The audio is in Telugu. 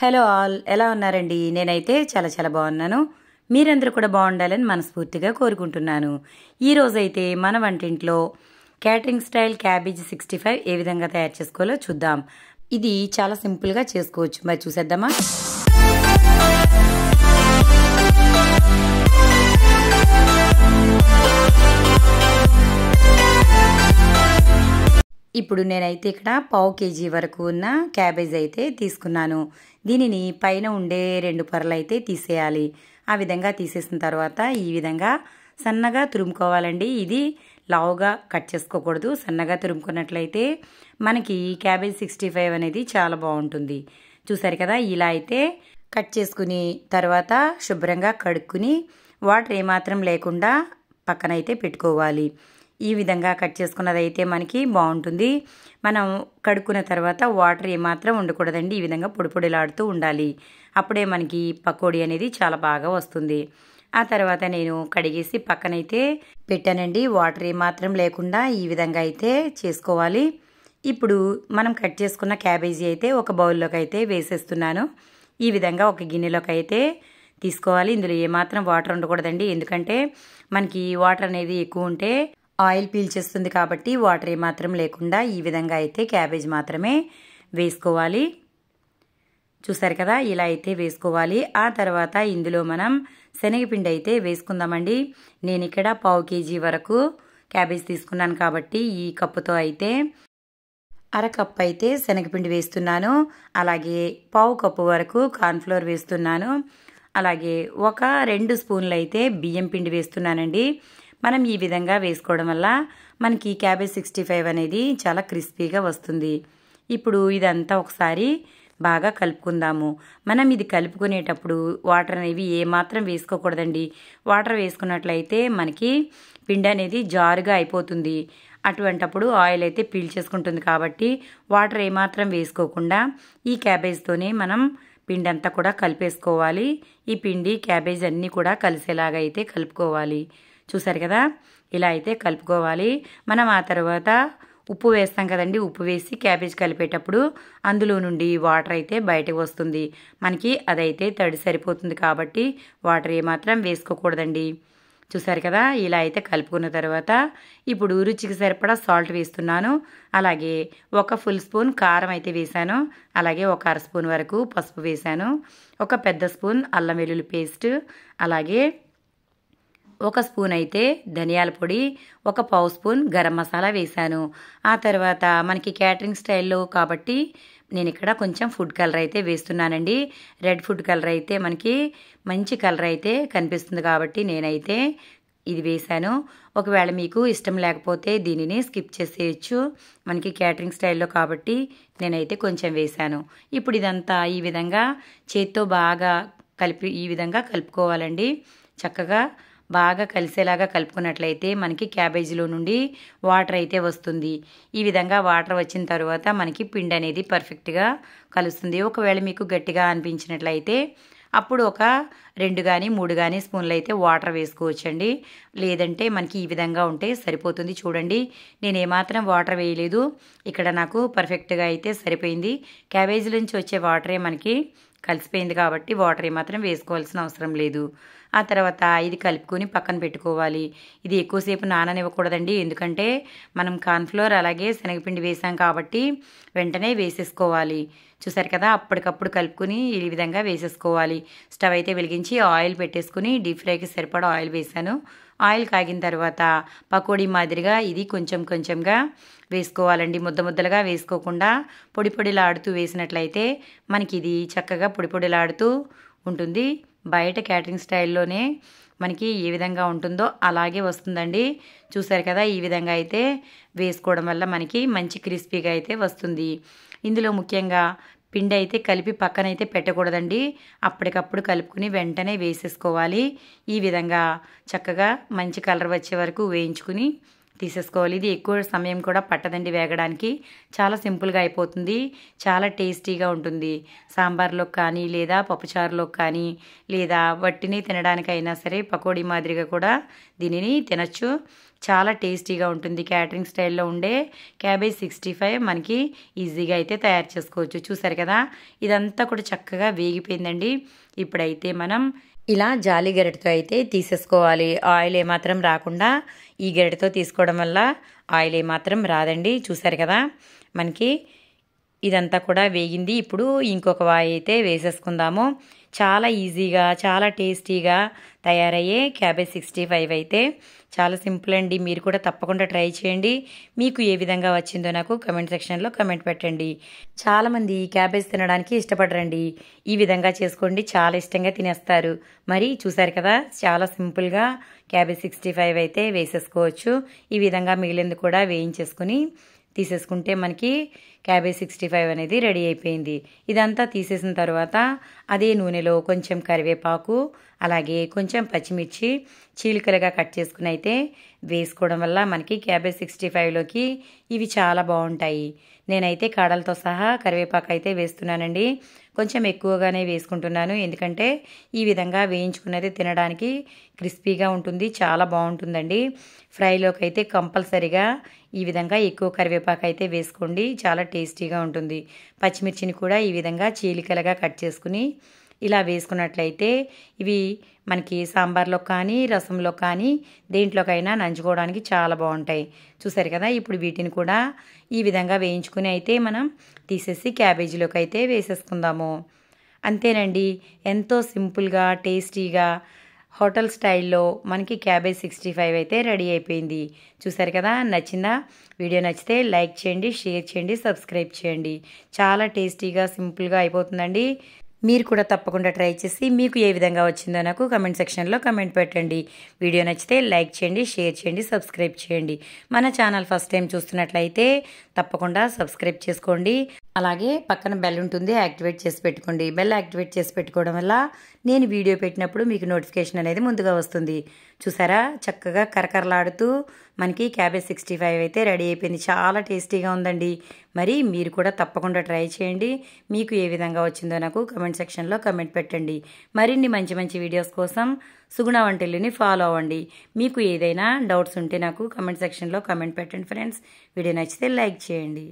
హలో ఆల్ ఎలా ఉన్నారండి నేనైతే చాలా చాలా బాగున్నాను మీరందరూ కూడా బాగుండాలని మనస్ఫూర్తిగా కోరుకుంటున్నాను ఈరోజైతే మన వంటింట్లో catering style cabbage sixty five ఏ విధంగా తయారు చేసుకోవాలో చూద్దాం ఇది చాలా సింపుల్గా చేసుకోవచ్చు మరి చూసేద్దామా ఇప్పుడు నేనైతే ఇక్కడ పావు కేజీ వరకు ఉన్న క్యాబేజ్ అయితే తీసుకున్నాను దీనిని పైన ఉండే రెండు పొరలు అయితే తీసేయాలి ఆ విధంగా తీసేసిన తర్వాత ఈ విధంగా సన్నగా తురుముకోవాలండి ఇది లావుగా కట్ చేసుకోకూడదు సన్నగా తురుముకున్నట్లయితే మనకి క్యాబేజ్ సిక్స్టీ ఫైవ్ అనేది చాలా బాగుంటుంది చూసారు కదా ఇలా అయితే కట్ చేసుకుని తర్వాత శుభ్రంగా కడుక్కుని వాటర్ ఏమాత్రం లేకుండా పక్కనైతే పెట్టుకోవాలి ఈ విధంగా కట్ చేసుకున్నదైతే మనకి బాగుంటుంది మనం కడుక్కున్న తర్వాత వాటర్ ఏమాత్రం ఉండకూడదండి ఈ విధంగా పొడిపొడిలాడుతూ ఉండాలి అప్పుడే మనకి పకోడీ అనేది చాలా బాగా వస్తుంది ఆ తర్వాత నేను కడిగేసి పక్కనైతే పెట్టానండి వాటర్ ఏమాత్రం లేకుండా ఈ విధంగా అయితే చేసుకోవాలి ఇప్పుడు మనం కట్ చేసుకున్న క్యాబేజీ అయితే ఒక బౌల్లోకి అయితే వేసేస్తున్నాను ఈ విధంగా ఒక గిన్నెలోకి అయితే తీసుకోవాలి ఇందులో ఏమాత్రం వాటర్ ఉండకూడదండి ఎందుకంటే మనకి వాటర్ అనేది ఎక్కువ ఉంటే ఆయిల్ పీల్చేస్తుంది కాబట్టి వాటర్ ఏమాత్రం లేకుండా ఈ విధంగా అయితే క్యాబేజ్ మాత్రమే వేసుకోవాలి చూసారు కదా ఇలా అయితే వేసుకోవాలి ఆ తర్వాత ఇందులో మనం శనగపిండి అయితే వేసుకుందామండి నేను ఇక్కడ పావు కేజీ వరకు క్యాబేజ్ తీసుకున్నాను కాబట్టి ఈ కప్పుతో అయితే అర కప్పు అయితే శనగపిండి వేస్తున్నాను అలాగే పావు కప్పు వరకు కార్న్ఫ్లోర్ వేస్తున్నాను అలాగే ఒక రెండు స్పూన్లు అయితే బియ్యం పిండి వేస్తున్నానండి మనం ఈ విధంగా వేసుకోవడం వల్ల మనకి క్యాబేజ్ సిక్స్టీ ఫైవ్ అనేది చాలా క్రిస్పీగా వస్తుంది ఇప్పుడు ఇదంతా ఒకసారి బాగా కలుపుకుందాము మనం ఇది కలుపుకునేటప్పుడు వాటర్ అనేవి ఏమాత్రం వేసుకోకూడదండి వాటర్ వేసుకున్నట్లయితే మనకి పిండి అనేది జారుగా అయిపోతుంది అటువంటప్పుడు ఆయిల్ అయితే పీల్చేసుకుంటుంది కాబట్టి వాటర్ ఏమాత్రం వేసుకోకుండా ఈ క్యాబేజ్తోనే మనం పిండి అంతా కూడా కలిపేసుకోవాలి ఈ పిండి క్యాబేజ్ అన్నీ కూడా కలిసేలాగా అయితే కలుపుకోవాలి చూసారు కదా ఇలా అయితే కలుపుకోవాలి మనం ఆ తర్వాత ఉప్పు వేస్తాం కదండి ఉప్పు వేసి క్యాబేజ్ కలిపేటప్పుడు అందులో నుండి వాటర్ అయితే బయటకు వస్తుంది మనకి అదైతే తడి సరిపోతుంది కాబట్టి వాటర్ ఏమాత్రం వేసుకోకూడదండి చూసారు కదా ఇలా అయితే కలుపుకున్న తర్వాత ఇప్పుడు రుచికి సరిపడా సాల్ట్ వేస్తున్నాను అలాగే ఒక ఫుల్ స్పూన్ కారం అయితే వేశాను అలాగే ఒక అర స్పూన్ వరకు పసుపు వేశాను ఒక పెద్ద స్పూన్ అల్లం వెల్లుల్లి పేస్ట్ అలాగే ఒక స్పూన్ అయితే ధనియాల పొడి ఒక పావు స్పూన్ గరం మసాలా వేశాను ఆ తర్వాత మనకి క్యాటరింగ్ స్టైల్లో కాబట్టి నేను ఇక్కడ కొంచెం ఫుడ్ కలర్ అయితే వేస్తున్నానండి రెడ్ ఫుడ్ కలర్ అయితే మనకి మంచి కలర్ అయితే కనిపిస్తుంది కాబట్టి నేనైతే ఇది వేశాను ఒకవేళ మీకు ఇష్టం లేకపోతే దీనిని స్కిప్ చేసేయచ్చు మనకి క్యాటరింగ్ స్టైల్లో కాబట్టి నేనైతే కొంచెం వేశాను ఇప్పుడు ఇదంతా ఈ విధంగా చేత్తో బాగా కలిపి ఈ విధంగా కలుపుకోవాలండి చక్కగా బాగా కలిసేలాగా కలుపుకున్నట్లయితే మనకి క్యాబేజీలో నుండి వాటర్ అయితే వస్తుంది ఈ విధంగా వాటర్ వచ్చిన తర్వాత మనకి పిండి అనేది పర్ఫెక్ట్గా కలుస్తుంది ఒకవేళ మీకు గట్టిగా అనిపించినట్లయితే అప్పుడు ఒక రెండు కానీ మూడు కానీ స్పూన్లు అయితే వాటర్ వేసుకోవచ్చండి లేదంటే మనకి ఈ విధంగా ఉంటే సరిపోతుంది చూడండి నేను ఏమాత్రం వాటర్ వేయలేదు ఇక్కడ నాకు పర్ఫెక్ట్గా అయితే సరిపోయింది క్యాబేజీ నుంచి వచ్చే వాటరే మనకి కలిసిపోయింది కాబట్టి వాటర్ ఏమాత్రం వేసుకోవాల్సిన అవసరం లేదు ఆ తర్వాత ఇది కలుపుకొని పక్కన పెట్టుకోవాలి ఇది ఎక్కువసేపు నాననివ్వకూడదండి ఎందుకంటే మనం కార్న్ఫ్లోర్ అలాగే శనగపిండి వేసాం కాబట్టి వెంటనే వేసేసుకోవాలి చూసారు కదా అప్పటికప్పుడు కలుపుకుని ఈ విధంగా వేసేసుకోవాలి స్టవ్ అయితే వెలిగించి ఆయిల్ పెట్టేసుకుని డీప్ ఫ్రైకి సరిపడా ఆయిల్ వేసాను ఆయిల్ కాగిన తర్వాత పకోడీ మాదిరిగా ఇది కొంచెం కొంచెంగా వేసుకోవాలండి ముద్ద ముద్దలుగా వేసుకోకుండా పొడి పొడిలాడుతూ వేసినట్లయితే మనకి ఇది చక్కగా పొడి పొడిలాడుతూ ఉంటుంది బయట క్యాటరింగ్ స్టైల్లోనే మనకి ఏ విధంగా ఉంటుందో అలాగే వస్తుందండి చూసారు కదా ఈ విధంగా అయితే వేసుకోవడం వల్ల మనకి మంచి క్రిస్పీగా అయితే వస్తుంది ఇందులో ముఖ్యంగా పిండి అయితే కలిపి పక్కనైతే పెట్టకూడదండి అప్పటికప్పుడు కలుపుకుని వెంటనే వేసేసుకోవాలి ఈ విధంగా చక్కగా మంచి కలర్ వచ్చే వరకు వేయించుకుని తీసేసుకోవాలి ఇది ఎక్కువ సమయం కూడా పట్టదండి వేగడానికి చాలా సింపుల్గా అయిపోతుంది చాలా టేస్టీగా ఉంటుంది సాంబార్లో కానీ లేదా పప్పుచారులో కానీ లేదా వట్టిని తినడానికైనా సరే పకోడీ మాదిరిగా కూడా దీనిని తినచ్చు చాలా టేస్టీగా ఉంటుంది క్యాటరింగ్ స్టైల్లో ఉండే క్యాబేజ్ సిక్స్టీ ఫైవ్ మనకి ఈజీగా అయితే తయారు చేసుకోవచ్చు చూసారు కదా ఇదంతా కూడా చక్కగా వేగిపోయిందండి ఇప్పుడైతే మనం ఇలా జాలి గరిటతో అయితే తీసేసుకోవాలి ఆయిల్ ఏమాత్రం రాకుండా ఈ గరిటతో తీసుకోవడం వల్ల ఆయిల్ ఏమాత్రం రాదండి చూసారు కదా మనకి ఇదంతా కూడా వేగింది ఇప్పుడు ఇంకొక వాయి అయితే వేసేసుకుందాము చాలా ఈజీగా చాలా టేస్టీగా తయారయ్యే క్యాబేజ్ సిక్స్టీ ఫైవ్ అయితే చాలా సింపుల్ అండి మీరు కూడా తప్పకుండా ట్రై చేయండి మీకు ఏ విధంగా వచ్చిందో నాకు కమెంట్ సెక్షన్లో కమెంట్ పెట్టండి చాలామంది క్యాబేజ్ తినడానికి ఇష్టపడరండి ఈ విధంగా చేసుకోండి చాలా ఇష్టంగా తినేస్తారు మరి చూసారు కదా చాలా సింపుల్గా క్యాబేజ్ సిక్స్టీ ఫైవ్ అయితే వేసేసుకోవచ్చు ఈ విధంగా మిగిలింది కూడా వేయించేసుకుని తీసేసుకుంటే మనకి క్యాబేజ్ సిక్స్టీ ఫైవ్ అనేది రెడీ అయిపోయింది ఇదంతా తీసేసిన తర్వాత అదే నూనెలో కొంచెం కరివేపాకు అలాగే కొంచెం పచ్చిమిర్చి చీలికలుగా కట్ చేసుకుని అయితే వేసుకోవడం వల్ల మనకి క్యాబేజ్ సిక్స్టీ ఫైవ్లోకి ఇవి చాలా బాగుంటాయి నేనైతే కాడలతో సహా కరివేపాకు అయితే వేస్తున్నానండి కొంచెం ఎక్కువగానే వేసుకుంటున్నాను ఎందుకంటే ఈ విధంగా వేయించుకున్నది తినడానికి క్రిస్పీగా ఉంటుంది చాలా బాగుంటుందండి ఫ్రైలోకి అయితే కంపల్సరిగా ఈ విధంగా ఎక్కువ కరివేపాకు అయితే వేసుకోండి చాలా టేస్టీగా ఉంటుంది పచ్చిమిర్చిని కూడా ఈ విధంగా చీలికలుగా కట్ చేసుకుని ఇలా వేసుకున్నట్లయితే ఇవి మనకి సాంబార్లో కానీ రసంలో కానీ దేంట్లోకైనా నంచుకోవడానికి చాలా బాగుంటాయి చూసారు కదా ఇప్పుడు వీటిని కూడా ఈ విధంగా వేయించుకుని అయితే మనం తీసేసి క్యాబేజీలోకి అయితే వేసేసుకుందాము అంతేనండి ఎంతో సింపుల్గా టేస్టీగా హోటల్ స్టైల్లో మనకి క్యాబేజ్ సిక్స్టీ ఫైవ్ అయితే రెడీ అయిపోయింది చూసారు కదా నచ్చిందా వీడియో నచ్చితే లైక్ చేయండి షేర్ చేయండి సబ్స్క్రైబ్ చేయండి చాలా టేస్టీగా సింపుల్గా అయిపోతుందండి మీరు కూడా తప్పకుండా ట్రై చేసి మీకు ఏ విధంగా వచ్చిందో నాకు కమెంట్ సెక్షన్లో కమెంట్ పెట్టండి వీడియో నచ్చితే లైక్ చేయండి షేర్ చేయండి సబ్స్క్రైబ్ చేయండి మన ఛానల్ ఫస్ట్ టైం చూస్తున్నట్లయితే తప్పకుండా సబ్స్క్రైబ్ చేసుకోండి అలాగే పక్కన బెల్ ఉంటుంది యాక్టివేట్ చేసి పెట్టుకోండి బెల్ యాక్టివేట్ చేసి పెట్టుకోవడం వల్ల నేను వీడియో పెట్టినప్పుడు మీకు నోటిఫికేషన్ అనేది ముందుగా వస్తుంది చూసారా చక్కగా కరకరలాడుతూ మనకి క్యాబేజ్ సిక్స్టీ ఫైవ్ అయితే రెడీ అయిపోయింది చాలా టేస్టీగా ఉందండి మరి మీరు కూడా తప్పకుండా ట్రై చేయండి మీకు ఏ విధంగా వచ్చిందో నాకు కమెంట్ సెక్షన్లో కమెంట్ పెట్టండి మరిన్ని మంచి మంచి వీడియోస్ కోసం సుగుణ వంటిల్లుని ఫాలో అవ్వండి మీకు ఏదైనా డౌట్స్ ఉంటే నాకు కమెంట్ సెక్షన్లో కమెంట్ పెట్టండి ఫ్రెండ్స్ వీడియో నచ్చితే లైక్ చేయండి